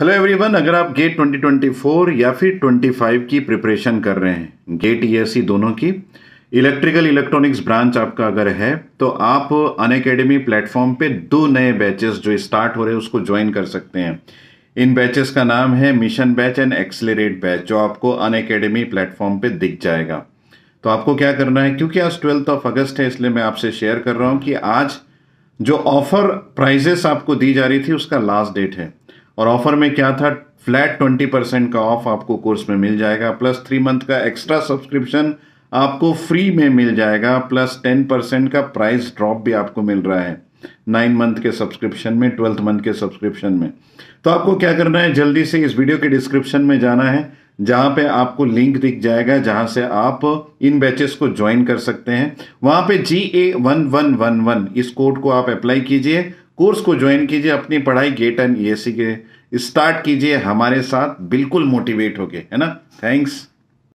hello everyone अगर आप gate 2024 या फिर 25 की प्रिपरेशन कर रहे हैं गेट ई e दोनों की इलेक्ट्रिकल इलेक्ट्रॉनिक्स ब्रांच आपका अगर है तो आप अन अकेडमी प्लेटफॉर्म पे दो नए बैचेस जो स्टार्ट हो रहे हैं उसको ज्वाइन कर सकते हैं इन बैचेस का नाम है mission batch and accelerate batch जो आपको अन अकेडमी प्लेटफॉर्म पर दिख जाएगा तो आपको क्या करना है क्योंकि आज ट्वेल्थ ऑफ अगस्त है इसलिए मैं आपसे शेयर कर रहा हूँ कि आज जो ऑफर प्राइजेस आपको दी जा रही थी उसका लास्ट डेट है और ऑफर में क्या था फ्लैट ट्वेंटी परसेंट का ऑफ आपको कोर्स में मिल जाएगा प्लस थ्री मंथ का एक्स्ट्रा सब्सक्रिप्शन आपको फ्री में मिल जाएगा प्लस टेन परसेंट का प्राइस ड्रॉप भी आपको मिल रहा है नाइन मंथ के सब्सक्रिप्शन में ट्वेल्थ मंथ के सब्सक्रिप्शन में तो आपको क्या करना है जल्दी से इस वीडियो के डिस्क्रिप्शन में जाना है जहाँ पे आपको लिंक दिख जाएगा जहाँ से आप इन बैचेस को ज्वाइन कर सकते हैं वहाँ पे G A one one one one इस कोड को आप अप्लाई कीजिए कोर्स को ज्वाइन कीजिए अपनी पढ़ाई gate and E e e के स्टार्ट कीजिए हमारे साथ बिल्कुल मोटिवेट होके है ना थैंक्स